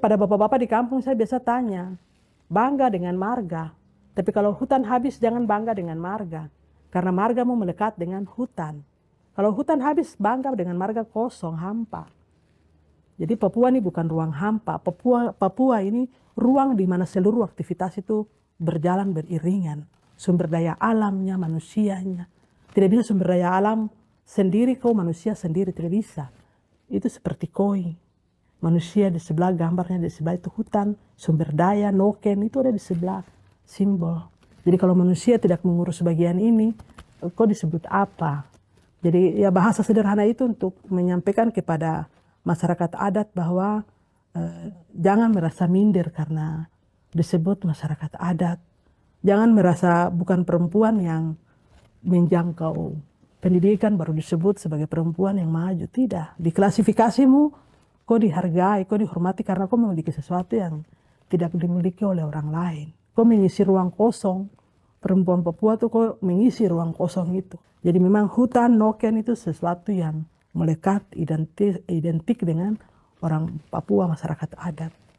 kepada bapak-bapak di kampung saya biasa tanya, bangga dengan marga. Tapi kalau hutan habis jangan bangga dengan marga. Karena marga mau melekat dengan hutan. Kalau hutan habis bangga dengan marga kosong, hampa. Jadi Papua ini bukan ruang hampa. Papua, Papua ini ruang di mana seluruh aktivitas itu berjalan beriringan. Sumber daya alamnya, manusianya. Tidak bisa sumber daya alam sendiri kau manusia sendiri tidak bisa. Itu seperti koi manusia di sebelah gambarnya di sebelah itu hutan sumber daya noken itu ada di sebelah simbol jadi kalau manusia tidak mengurus bagian ini kok disebut apa jadi ya bahasa sederhana itu untuk menyampaikan kepada masyarakat adat bahwa eh, jangan merasa minder karena disebut masyarakat adat jangan merasa bukan perempuan yang menjangkau pendidikan baru disebut sebagai perempuan yang maju tidak di klasifikasimu kau dihargai, kau dihormati karena kau memiliki sesuatu yang tidak dimiliki oleh orang lain. Kau mengisi ruang kosong. Perempuan Papua tuh kau mengisi ruang kosong itu. Jadi memang hutan noken itu sesuatu yang melekat identik, identik dengan orang Papua masyarakat adat.